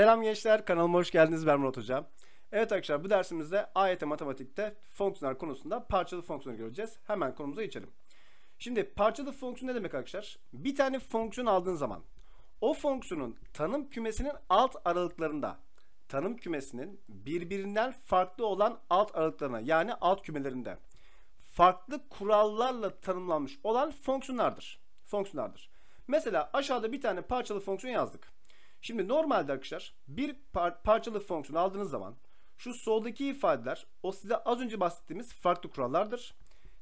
Selam gençler, kanalıma hoş geldiniz. Ben Murat Hoca. Evet arkadaşlar bu dersimizde AYT matematikte fonksiyonlar konusunda parçalı fonksiyonu göreceğiz. Hemen konumuza geçelim. Şimdi parçalı fonksiyon ne demek arkadaşlar? Bir tane fonksiyon aldığın zaman o fonksiyonun tanım kümesinin alt aralıklarında tanım kümesinin birbirinden farklı olan alt aralıklarına yani alt kümelerinde farklı kurallarla tanımlanmış olan fonksiyonlardır. Fonksiyonlardır. Mesela aşağıda bir tane parçalı fonksiyon yazdık. Şimdi normalde arkadaşlar bir par parçalı fonksiyon aldığınız zaman şu soldaki ifadeler o size az önce bahsettiğimiz farklı kurallardır.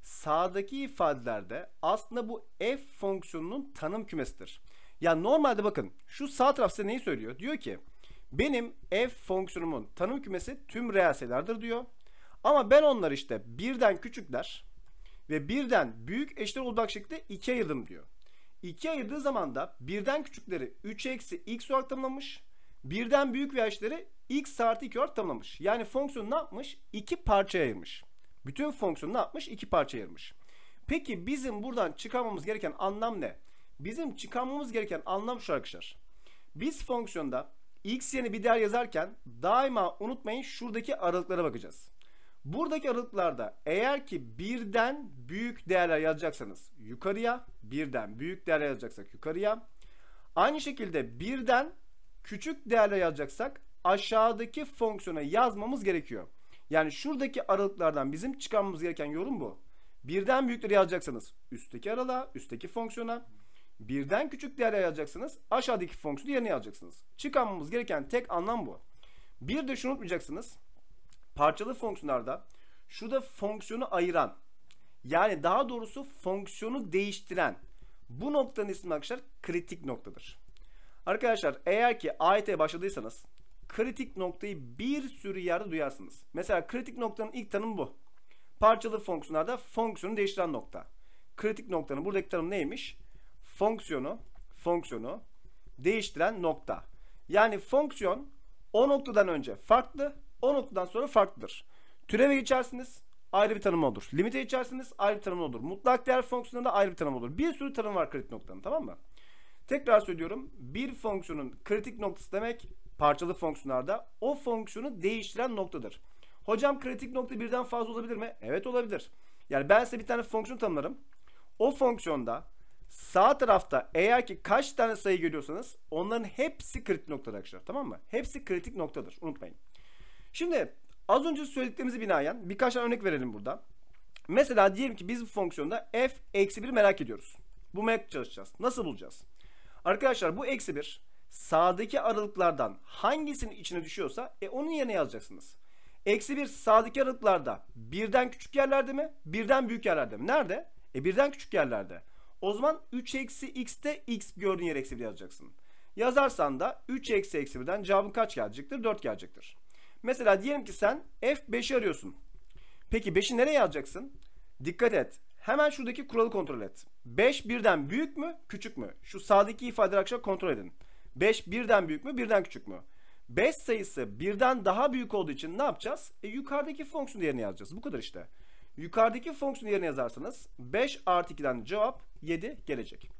Sağdaki ifadelerde aslında bu f fonksiyonunun tanım kümesidir. Ya yani normalde bakın şu sağ taraf size neyi söylüyor? Diyor ki benim f fonksiyonumun tanım kümesi tüm reel sayılardır diyor. Ama ben onları işte birden küçükler ve birden büyük eşler olacak şekilde ikiye ayırdım diyor. 2'ye ayırdığı zaman da birden küçükleri 3 eksi x olarak tanımlamış. Birden büyük değerleri x artı 2 olarak tanımlamış. Yani fonksiyonu ne yapmış? 2 parçaya ayırmış. Bütün fonksiyonu ne yapmış? 2 parçaya ayırmış. Peki bizim buradan çıkarmamız gereken anlam ne? Bizim çıkarmamız gereken anlam şu arkadaşlar. Biz fonksiyonda x yerine bir değer yazarken daima unutmayın şuradaki aralıklara bakacağız. Buradaki aralıklarda eğer ki birden büyük değerler yazacaksanız yukarıya, birden büyük değerler yazacaksak yukarıya. Aynı şekilde birden küçük değerler yazacaksak aşağıdaki fonksiyona yazmamız gerekiyor. Yani şuradaki aralıklardan bizim çıkarmamız gereken yorum bu. Birden büyükleri yazacaksanız üstteki aralığa, üstteki fonksiyona. Birden küçük değerler yazacaksınız, aşağıdaki fonksiyonu yerine yazacaksınız. Çıkarmamız gereken tek anlam bu. Bir de şunu unutmayacaksınız. Parçalı fonksiyonlarda şu da fonksiyonu ayıran yani daha doğrusu fonksiyonu değiştiren bu noktanın ismi arkadaşlar kritik noktadır. Arkadaşlar eğer ki AYT başladıysanız kritik noktayı bir sürü yerde duyarsınız. Mesela kritik noktanın ilk tanımı bu. Parçalı fonksiyonlarda fonksiyonu değiştiren nokta. Kritik noktanın buradaki tanımı neymiş? Fonksiyonu, fonksiyonu değiştiren nokta. Yani fonksiyon o noktadan önce farklı, o noktadan sonra farklıdır. Türeve içersiniz ayrı bir tanım olur. Limite içersiniz ayrı bir tanım olur. Mutlak değer fonksiyonunda ayrı bir tanım olur. Bir sürü tanım var kritik noktanın tamam mı? Tekrar söylüyorum. Bir fonksiyonun kritik noktası demek parçalı fonksiyonlarda o fonksiyonu değiştiren noktadır. Hocam kritik nokta birden fazla olabilir mi? Evet olabilir. Yani ben size bir tane fonksiyon tanımlarım. O fonksiyonda sağ tarafta eğer ki kaç tane sayı görüyorsanız onların hepsi kritik noktadır arkadaşlar. Tamam mı? Hepsi kritik noktadır. Unutmayın. Şimdi az önce söylediklerimizi binayen birkaç tane örnek verelim burada. Mesela diyelim ki biz bu fonksiyonda f eksi 1'i merak ediyoruz. Bu Bulmaya çalışacağız. Nasıl bulacağız? Arkadaşlar bu eksi 1 sağdaki aralıklardan hangisinin içine düşüyorsa e, onun yerine yazacaksınız. Eksi 1 sağdaki aralıklarda birden küçük yerlerde mi? Birden büyük yerlerde mi? Nerede? E birden küçük yerlerde. O zaman 3 eksi x'te x gördüğün yere eksi 1 yazacaksın. Yazarsan da 3 eksi eksi 1'den cevabın kaç gelecektir? 4 gelecektir. Mesela diyelim ki sen F5'i arıyorsun. Peki 5'i nereye alacaksın? Dikkat et. Hemen şuradaki kuralı kontrol et. 5 birden büyük mü küçük mü? Şu sağdaki ifadeleri arkadaşlar kontrol edin. 5 birden büyük mü birden küçük mü? 5 sayısı birden daha büyük olduğu için ne yapacağız? E, yukarıdaki fonksiyon yerine yazacağız. Bu kadar işte. Yukarıdaki fonksiyon yerine yazarsanız 5 artı 2'den cevap 7 gelecek.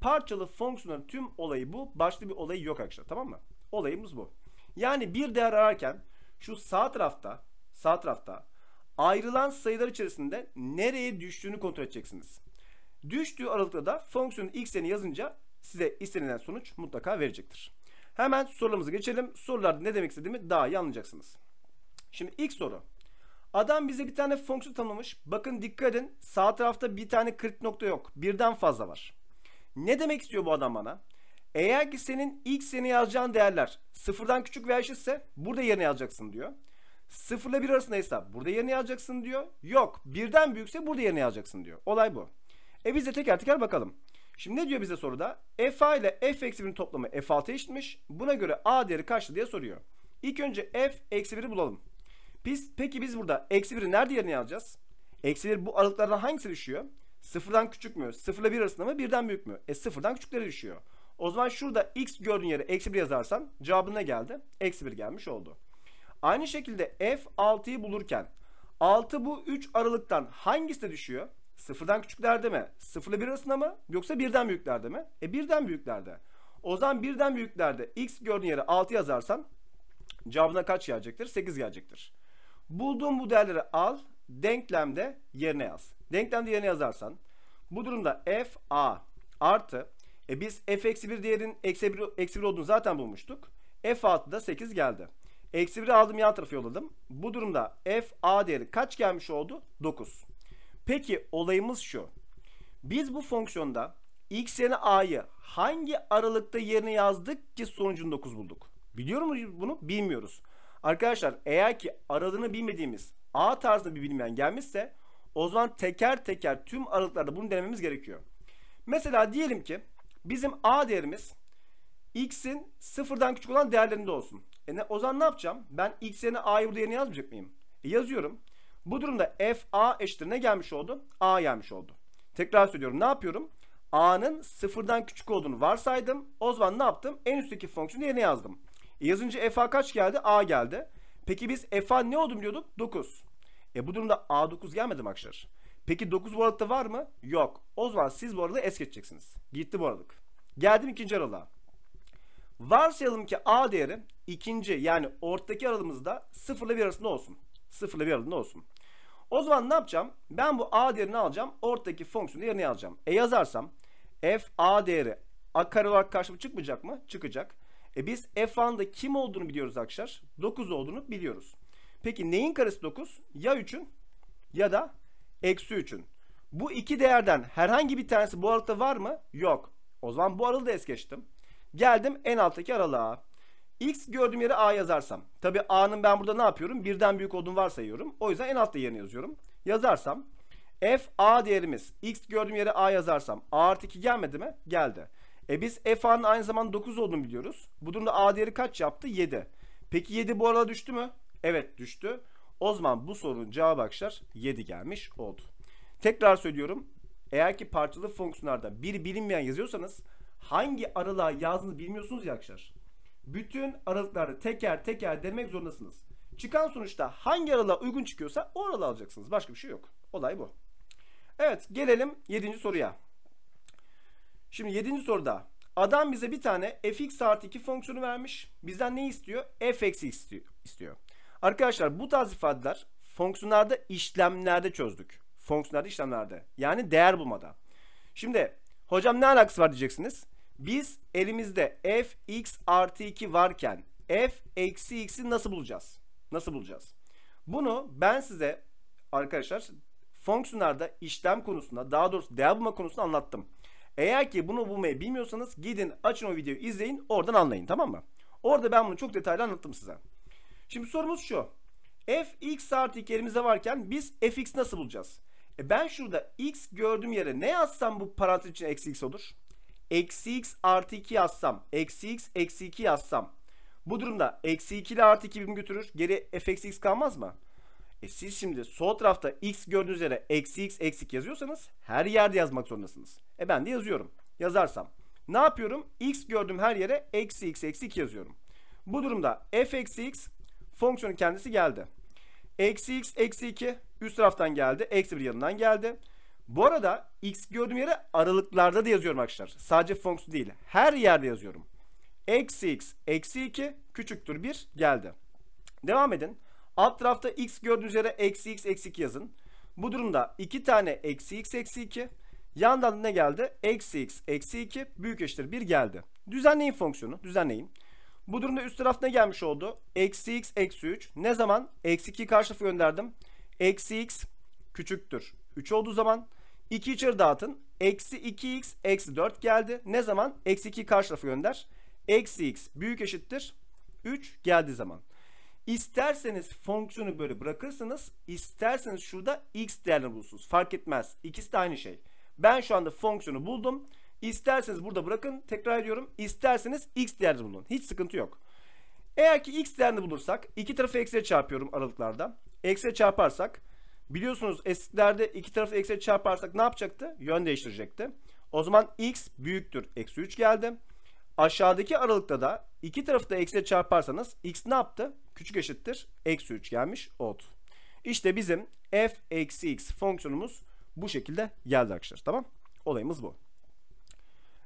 Parçalı fonksiyonun tüm olayı bu. Başka bir olayı yok arkadaşlar tamam mı? Olayımız bu. Yani bir değer ararken şu sağ tarafta sağ tarafta ayrılan sayılar içerisinde nereye düştüğünü kontrol edeceksiniz. Düştüğü aralıkta da fonksiyonun x değerini yazınca size istenilen sonuç mutlaka verecektir. Hemen sorularımıza geçelim. Sorularda ne demek istediğimi daha iyi anlayacaksınız. Şimdi ilk soru. Adam bize bir tane fonksiyon tanımlamış. Bakın dikkat edin. Sağ tarafta bir tane kritik nokta yok. Birden fazla var. Ne demek istiyor bu adam bana? Eğer ki senin ilk sene yazacağın değerler sıfırdan küçük veya eşitse burada yerini yazacaksın diyor. Sıfırla bir arasındaysa burada yerini yazacaksın diyor. Yok birden büyükse burada yerini yazacaksın diyor. Olay bu. E biz de teker teker bakalım. Şimdi ne diyor bize soruda? FA ile F eksi 1'in toplamı F6'ya eşitmiş. Buna göre A değeri kaçtı diye soruyor. İlk önce F eksi 1'i bulalım. Biz, peki biz burada eksi 1'i nerede yerine yazacağız? Eksi 1 bu aralıklardan hangisi düşüyor? Sıfırdan küçük mü? Sıfırla 1 arasında mı? Birden büyük mü? E sıfırdan küçükleri düşüyor. O zaman şurada x gördüğün yere eksi 1 yazarsam cevabı ne geldi? Eksi 1 gelmiş oldu. Aynı şekilde f 6'yı bulurken 6 bu 3 aralıktan hangisi düşüyor? Sıfırdan küçüklerde mi? Sıfırla bir arasında mı? Yoksa birden büyüklerde mi? E birden büyüklerde. O zaman birden büyüklerde x gördüğün yere 6 yazarsan cevabına kaç gelecektir? 8 gelecektir. Bulduğun bu değerleri al, denklemde yerine yaz. Denklemde yerine yazarsan bu durumda f a artı e biz f eksi 1 değerin eksi 1, olduğunu zaten bulmuştuk. F altı da 8 geldi. Eksi 1'i aldım yan tarafa yolladım. Bu durumda f a değeri kaç gelmiş oldu? 9. Peki olayımız şu. Biz bu fonksiyonda x yerine a'yı hangi aralıkta yerine yazdık ki sonucunu 9 bulduk? Biliyor muyuz bunu? Bilmiyoruz. Arkadaşlar eğer ki aralığını bilmediğimiz A tarzında bir bilinmeyen gelmişse o zaman teker teker tüm aralıklarda bunu denememiz gerekiyor. Mesela diyelim ki Bizim a değerimiz x'in sıfırdan küçük olan değerlerinde olsun. E ne, o zaman ne yapacağım? Ben x yerine a'yı burada yerine yazmayacak mıyım? E yazıyorum. Bu durumda f a eşittir ne gelmiş oldu? a gelmiş oldu. Tekrar söylüyorum ne yapıyorum? a'nın sıfırdan küçük olduğunu varsaydım. O zaman ne yaptım? En üstteki fonksiyonu yerine yazdım. E yazınca f a kaç geldi? a geldi. Peki biz f a ne oldu biliyorduk? 9. E bu durumda a 9 gelmedi mi arkadaşlar? Peki 9 bu aralıkta var mı? Yok. O zaman siz bu aralığı es geçeceksiniz. Gitti bu aralık. Geldim ikinci aralığa. Varsayalım ki A değeri ikinci yani ortadaki aralığımızda 0 ile 1 arasında olsun. 0 ile 1 aralığında olsun. O zaman ne yapacağım? Ben bu A değerini alacağım. Ortadaki fonksiyonu yerine alacağım. E yazarsam f A değeri A kare olarak karşıma çıkmayacak mı? Çıkacak. E biz f A'nın da kim olduğunu biliyoruz arkadaşlar. 9 olduğunu biliyoruz. Peki neyin karesi 9? Ya 3'ün ya da eksi 3'ün. Bu iki değerden herhangi bir tanesi bu aralıkta var mı? Yok. O zaman bu aralığı da es geçtim. Geldim en alttaki aralığa. X gördüğüm yere A yazarsam. Tabi A'nın ben burada ne yapıyorum? Birden büyük olduğunu varsayıyorum. O yüzden en altta yerine yazıyorum. Yazarsam F A değerimiz. X gördüğüm yere A yazarsam. A artı 2 gelmedi mi? Geldi. E biz F A'nın aynı zamanda 9 olduğunu biliyoruz. Bu durumda A değeri kaç yaptı? 7. Peki 7 bu aralığa düştü mü? Evet düştü. O zaman bu sorunun cevabı arkadaşlar 7 gelmiş oldu. Tekrar söylüyorum. Eğer ki parçalı fonksiyonlarda bir bilinmeyen yazıyorsanız hangi aralığa yazdığını bilmiyorsunuz ya arkadaşlar. Bütün aralıkları teker teker demek zorundasınız. Çıkan sonuçta hangi aralığa uygun çıkıyorsa o aralığı alacaksınız. Başka bir şey yok. Olay bu. Evet gelelim 7. soruya. Şimdi 7. soruda adam bize bir tane fx artı 2 fonksiyonu vermiş. Bizden ne istiyor? fx istiyor. Arkadaşlar bu tarz ifadeler fonksiyonlarda işlemlerde çözdük. Fonksiyonlarda işlemlerde. Yani değer bulmada. Şimdi hocam ne alakası var diyeceksiniz. Biz elimizde f x artı 2 varken f eksi x'i nasıl bulacağız? Nasıl bulacağız? Bunu ben size arkadaşlar fonksiyonlarda işlem konusunda daha doğrusu değer bulma konusunda anlattım. Eğer ki bunu bulmayı bilmiyorsanız gidin açın o videoyu izleyin oradan anlayın tamam mı? Orada ben bunu çok detaylı anlattım size. Şimdi sorumuz şu. f x artı 2 elimizde varken biz f x nasıl bulacağız? E ben şurada x gördüğüm yere ne yazsam bu parantez içine eksi x olur? Eksi x artı 2 yazsam. Eksi x eksi 2 yazsam. Bu durumda eksi 2 ile artı 2 birimi götürür. Geri f eksi x kalmaz mı? E siz şimdi sol tarafta x gördüğünüz yere eksi x eksi eksik yazıyorsanız her yerde yazmak zorundasınız. E ben de yazıyorum. Yazarsam. Ne yapıyorum? x gördüğüm her yere eksi x eksi 2 yazıyorum. Bu durumda f eksi x Fonksiyonun kendisi geldi. Eksi x eksi 2 üst taraftan geldi. Eksi 1 yanından geldi. Bu arada x gördüğüm yere aralıklarda da yazıyorum arkadaşlar. Sadece fonksiyon değil. Her yerde yazıyorum. Eksi x eksi 2 küçüktür 1 geldi. Devam edin. Alt tarafta x gördüğünüz yere eksi x eksi 2 yazın. Bu durumda 2 tane eksi x eksi 2 yandan ne geldi? Eksi x eksi 2 büyük eşittir 1 geldi. Düzenleyin fonksiyonu. Düzenleyin. Bu durumda üst taraf ne gelmiş oldu? Eksi x eksi 3. Ne zaman? Eksi 2'yi karşı tarafı gönderdim. Eksi x küçüktür. 3 olduğu zaman 2 içeri dağıtın. Eksi 2x eksi 4 geldi. Ne zaman? Eksi 2 karşı tarafı gönder. Eksi x büyük eşittir. 3 geldiği zaman. İsterseniz fonksiyonu böyle bırakırsınız. isterseniz şurada x değerini bulursunuz. Fark etmez. İkisi de aynı şey. Ben şu anda fonksiyonu buldum. İsterseniz burada bırakın. Tekrar ediyorum. İsterseniz x değerini bulun. Hiç sıkıntı yok. Eğer ki x değerini bulursak iki tarafı eksiye çarpıyorum aralıklarda. Eksiye çarparsak biliyorsunuz eskiklerde iki tarafı eksiye çarparsak ne yapacaktı? Yön değiştirecekti. O zaman x büyüktür. Eksi 3 geldi. Aşağıdaki aralıkta da iki tarafı da eksiye çarparsanız x ne yaptı? Küçük eşittir. Eksi 3 gelmiş oldu. İşte bizim f eksi x fonksiyonumuz bu şekilde geldi arkadaşlar. Tamam. Olayımız bu.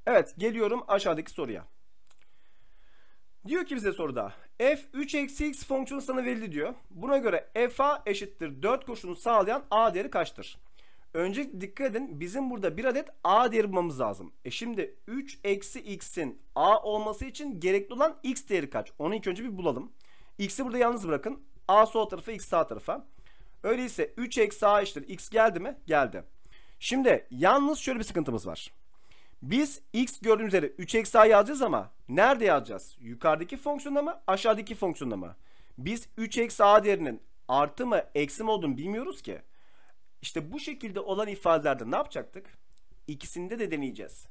Evet geliyorum aşağıdaki soruya. Diyor ki bize soruda f3 eksi x fonksiyonu sana verildi diyor. Buna göre f'a eşittir 4 koşulunu sağlayan a değeri kaçtır? Öncelikle dikkat edin bizim burada bir adet a değeri bulmamız lazım. E şimdi 3 eksi x'in a olması için gerekli olan x değeri kaç? Onu ilk önce bir bulalım. X'i burada yalnız bırakın. A sol tarafa x sağ tarafa. Öyleyse 3 eksi a eşittir x geldi mi? Geldi. Şimdi yalnız şöyle bir sıkıntımız var. Biz x gördüğümüz üzere 3 eksi a yazacağız ama nerede yazacağız? Yukarıdaki fonksiyonda mı? Aşağıdaki fonksiyonda mı? Biz 3 eksi a değerinin artı mı eksi mi olduğunu bilmiyoruz ki. İşte bu şekilde olan ifadelerde ne yapacaktık? İkisinde de deneyeceğiz.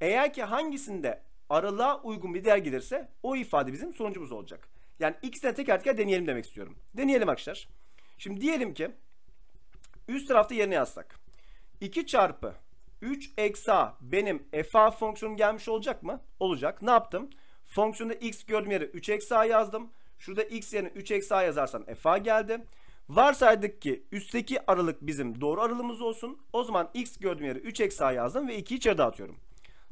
Eğer ki hangisinde aralığa uygun bir değer gelirse o ifade bizim sonucumuz olacak. Yani ikisine teker teker deneyelim demek istiyorum. Deneyelim arkadaşlar. Şimdi diyelim ki üst tarafta yerine yazsak. 2 çarpı 3 eksi a benim f a fonksiyonum gelmiş olacak mı? Olacak. Ne yaptım? Fonksiyonda x gördüğüm yere 3 eksi a yazdım. Şurada x yerine 3 eksi a yazarsan f a geldi. Varsaydık ki üstteki aralık bizim doğru aralığımız olsun. O zaman x gördüğüm yere 3 eksi a yazdım ve 2'yi içeri dağıtıyorum.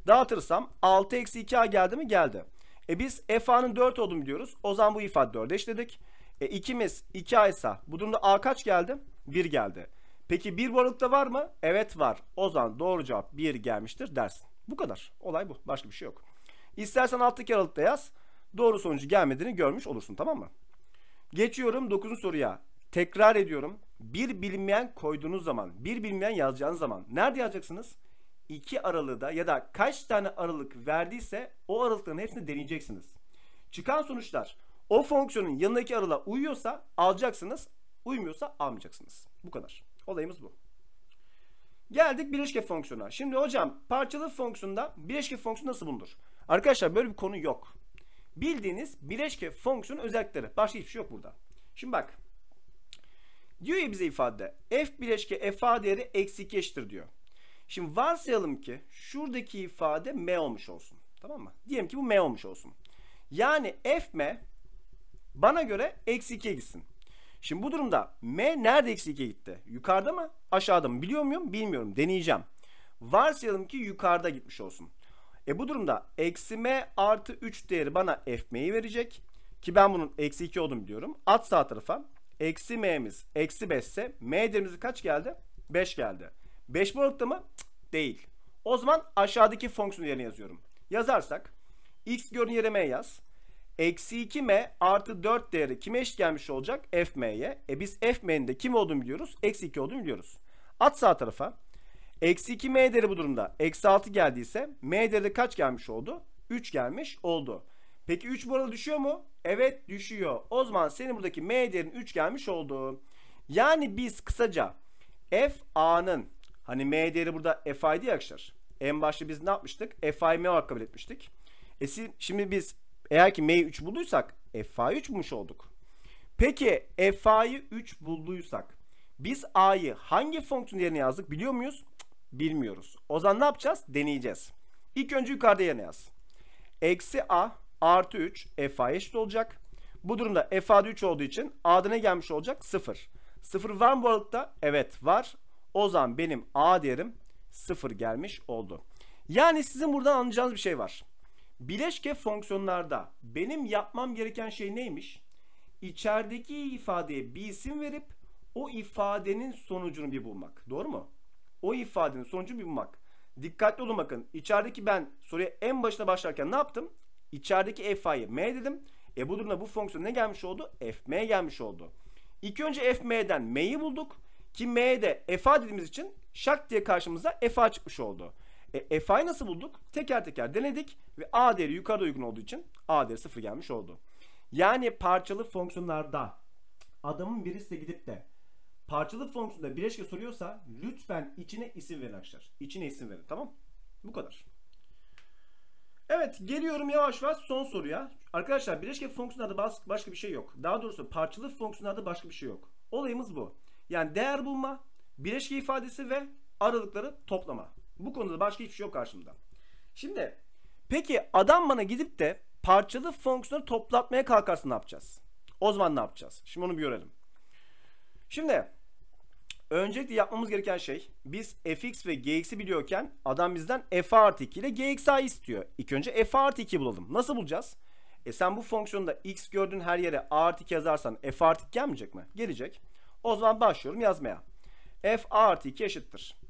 Dağıtırsam 6 eksi 2 a geldi mi? Geldi. E biz f a'nın 4 olduğunu biliyoruz. O zaman bu ifade 4'e eşledik. E 2'miz 2 a ise bu durumda a kaç geldi? 1 geldi. Peki bir boralıkta var mı? Evet var. O zaman doğru cevap bir gelmiştir dersin. Bu kadar. Olay bu. Başka bir şey yok. İstersen alttaki aralıkta yaz. Doğru sonucu gelmediğini görmüş olursun tamam mı? Geçiyorum 9. soruya. Tekrar ediyorum. Bir bilinmeyen koyduğunuz zaman, bir bilinmeyen yazacağınız zaman nerede yazacaksınız? İki aralığı ya da kaç tane aralık verdiyse o aralıkların hepsini deneyeceksiniz. Çıkan sonuçlar o fonksiyonun yanındaki aralığa uyuyorsa alacaksınız, uymuyorsa almayacaksınız. Bu kadar. Olayımız bu. Geldik bileşke fonksiyona. Şimdi hocam parçalı fonksiyonda bileşke fonksiyon nasıl bulunur? Arkadaşlar böyle bir konu yok. Bildiğiniz bileşke fonksiyonun özellikleri. Başka hiçbir şey yok burada. Şimdi bak. Diyor ya bize ifade. F bileşke FA değeri eksi 2 eşittir diyor. Şimdi varsayalım ki şuradaki ifade M olmuş olsun. Tamam mı? Diyelim ki bu M olmuş olsun. Yani F M bana göre eksi 2'ye gitsin. Şimdi bu durumda m nerede eksi 2'ye gitti? Yukarıda mı? Aşağıda mı? Biliyor muyum? Bilmiyorum. Deneyeceğim. Varsayalım ki yukarıda gitmiş olsun. E bu durumda eksi m artı 3 değeri bana fm'yi verecek. Ki ben bunun eksi 2 olduğunu biliyorum. At sağ tarafa. Eksi m'miz eksi 5 ise m değerimiz kaç geldi? 5 geldi. 5 bu boyutta mı? değil. O zaman aşağıdaki fonksiyonu yerine yazıyorum. Yazarsak x gördüğün yere m yaz. Eksi 2m artı 4 değeri kime eşit gelmiş olacak? fm'ye. E biz fm'nin de kim olduğunu biliyoruz. Eksi 2 olduğunu biliyoruz. At sağ tarafa. Eksi 2 m değeri bu durumda. Eksi 6 geldiyse m değeri de kaç gelmiş oldu? 3 gelmiş oldu. Peki 3 bu arada düşüyor mu? Evet düşüyor. O zaman senin buradaki m değerin 3 gelmiş oldu. Yani biz kısaca f a'nın hani m değeri burada f i'di ya arkadaşlar. En başta biz ne yapmıştık? f i m olarak kabul etmiştik. E şimdi biz eğer ki M'yi 3 bulduysak Fa'yı 3 bulmuş olduk. Peki Fa'yı 3 bulduysak biz A'yı hangi fonksiyon yerine yazdık biliyor muyuz? Bilmiyoruz. O zaman ne yapacağız? Deneyeceğiz. İlk önce yukarıda yerine yaz. Eksi A artı 3 F'a eşit olacak. Bu durumda F'a'da 3 olduğu için A'da ne gelmiş olacak? 0. 0 var mı bu aralıkta? Evet var. O zaman benim A değerim 0 gelmiş oldu. Yani sizin buradan anlayacağınız bir şey var. Bileşke fonksiyonlarda benim yapmam gereken şey neymiş? İçerideki ifadeye bir isim verip o ifadenin sonucunu bir bulmak. Doğru mu? O ifadenin sonucunu bir bulmak. Dikkatli olun bakın. İçerideki ben soruya en başına başlarken ne yaptım? İçerideki f'ye m dedim. E bu durumda bu fonksiyon ne gelmiş oldu? fm gelmiş oldu. İlk önce fm'den m'yi bulduk. Ki m'de fa dediğimiz için şak diye karşımıza fa çıkmış oldu. E, F'yi nasıl bulduk? Teker teker denedik ve A değeri yukarıda uygun olduğu için A değeri 0 gelmiş oldu. Yani parçalı fonksiyonlarda adamın birisi de gidip de parçalı fonksiyonda bileşke soruyorsa lütfen içine isim verin arkadaşlar. İçine isim verin tamam Bu kadar. Evet geliyorum yavaş yavaş son soruya. Arkadaşlar bileşke fonksiyonlarda başka bir şey yok. Daha doğrusu parçalı fonksiyonlarda başka bir şey yok. Olayımız bu. Yani değer bulma, bileşke ifadesi ve aralıkları toplama. Bu konuda başka hiçbir şey yok karşımda. Şimdi peki adam bana gidip de parçalı fonksiyonu toplatmaya kalkarsa ne yapacağız? O zaman ne yapacağız? Şimdi onu bir görelim. Şimdi öncelikle yapmamız gereken şey biz fx ve gx'i biliyorken adam bizden f artı 2 ile gx'i istiyor. İlk önce f artı 2 bulalım. Nasıl bulacağız? E sen bu fonksiyonda x gördüğün her yere a artı 2 yazarsan f artı 2 gelmeyecek mi? Gelecek. O zaman başlıyorum yazmaya. f artı 2 eşittir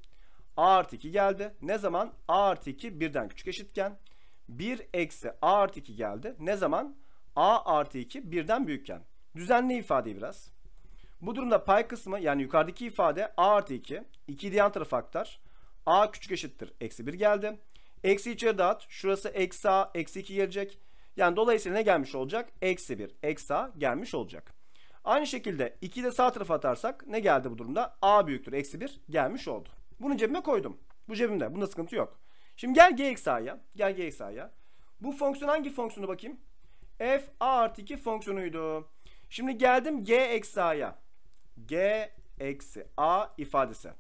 a artı 2 geldi. Ne zaman? a artı 2 birden küçük eşitken 1 eksi a artı 2 geldi. Ne zaman? a artı 2 birden büyükken. Düzenli ifadeyi biraz. Bu durumda pay kısmı yani yukarıdaki ifade a artı 2. 2 diyen tarafa aktar. a küçük eşittir. Eksi 1 geldi. Eksi içeri dağıt. Şurası eksi a eksi 2 gelecek. Yani dolayısıyla ne gelmiş olacak? Eksi 1 eksi a gelmiş olacak. Aynı şekilde 2'yi de sağ tarafa atarsak ne geldi bu durumda? a büyüktür. Eksi 1 gelmiş oldu. Bunu cebime koydum. Bu cebimde. Bunda sıkıntı yok. Şimdi gel g eksi a'ya. Gel g eksi a'ya. Bu fonksiyon hangi fonksiyonu bakayım? f a artı 2 fonksiyonuydu. Şimdi geldim g eksi a'ya. g eksi a ifadesi.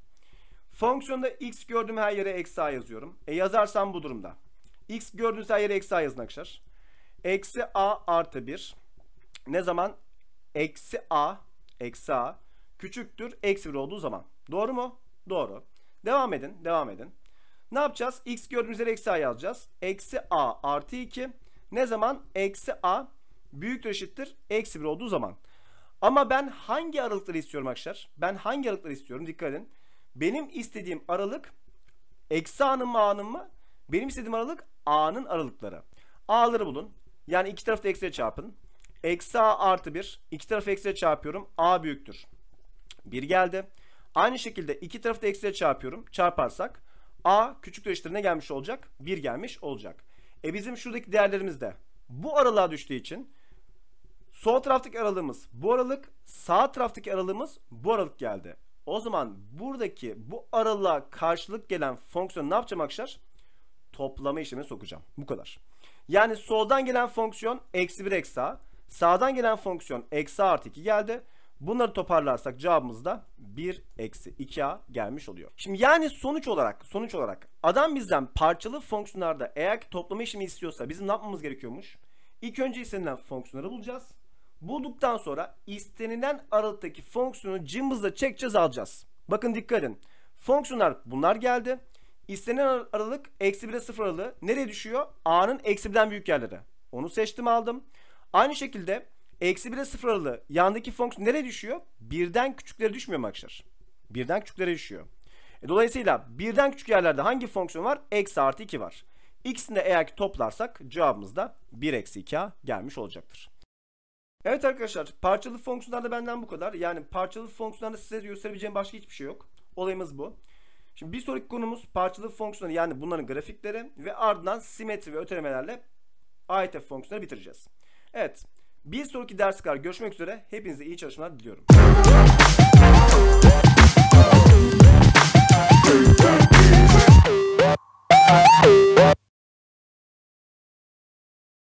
Fonksiyonda x gördüğüm her yere eksi a yazıyorum. E yazarsam bu durumda. x gördüğünüz her yere eksi a yazın arkadaşlar. Eksi a artı 1. Ne zaman? Eksi a. Eksi a. Küçüktür. Eksi 1 olduğu zaman. Doğru mu? Doğru. Devam edin. Devam edin. Ne yapacağız? X gördüğünüz üzere eksi a yazacağız. Eksi a artı 2. Ne zaman? Eksi a büyüktür eşittir. Eksi 1 olduğu zaman. Ama ben hangi aralıkları istiyorum arkadaşlar? Ben hangi aralıkları istiyorum? Dikkat edin. Benim istediğim aralık eksi a'nın mı a'nın mı? Benim istediğim aralık a'nın aralıkları. A'ları bulun. Yani iki tarafı da eksiye çarpın. Eksi a artı 1. İki tarafı eksiye çarpıyorum. A büyüktür. 1 geldi. Aynı şekilde iki tarafı da eksiyle çarpıyorum. Çarparsak A küçüktür eşittir ne gelmiş olacak? 1 gelmiş olacak. E bizim şuradaki değerlerimiz de bu aralığa düştüğü için sol taraftaki aralığımız bu aralık, sağ taraftaki aralığımız bu aralık geldi. O zaman buradaki bu aralığa karşılık gelen fonksiyon ne yapacağım arkadaşlar? Toplama işlemine sokacağım. Bu kadar. Yani soldan gelen fonksiyon eksi 1 eksi a. Sağdan gelen fonksiyon eksi artı 2 geldi. Bunları toparlarsak cevabımız da 1 eksi 2a gelmiş oluyor. Şimdi yani sonuç olarak sonuç olarak adam bizden parçalı fonksiyonlarda eğer ki toplama işlemi istiyorsa bizim ne yapmamız gerekiyormuş? İlk önce istenilen fonksiyonları bulacağız. Bulduktan sonra istenilen aralıktaki fonksiyonu cımbızla çekeceğiz alacağız. Bakın dikkat edin. Fonksiyonlar bunlar geldi. İstenilen aralık eksi 1'e 0 aralığı nereye düşüyor? A'nın eksi 1'den büyük yerlere. Onu seçtim aldım. Aynı şekilde Eksi 1'e 0 aralığı yandaki fonksiyon nereye düşüyor? Birden küçüklere düşmüyor mu arkadaşlar? Birden küçüklere düşüyor. E, dolayısıyla birden küçük yerlerde hangi fonksiyon var? Eksi artı 2 var. X'ini de eğer ki toplarsak cevabımız da 1 eksi 2 gelmiş olacaktır. Evet arkadaşlar parçalı fonksiyonlarda benden bu kadar. Yani parçalı fonksiyonlarda size gösterebileceğim başka hiçbir şey yok. Olayımız bu. Şimdi bir sonraki konumuz parçalı fonksiyonları yani bunların grafikleri ve ardından simetri ve ötelemelerle AITF fonksiyonları bitireceğiz. Evet. Bir sonraki ders kadar görüşmek üzere. Hepinize iyi çalışmalar diliyorum.